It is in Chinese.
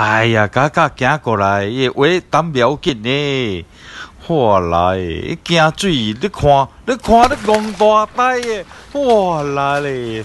哎呀，嘎嘎行过来，伊画单描景嘞，哇来！伊惊水，你看，你看，你戆大呆耶，哇来嘞！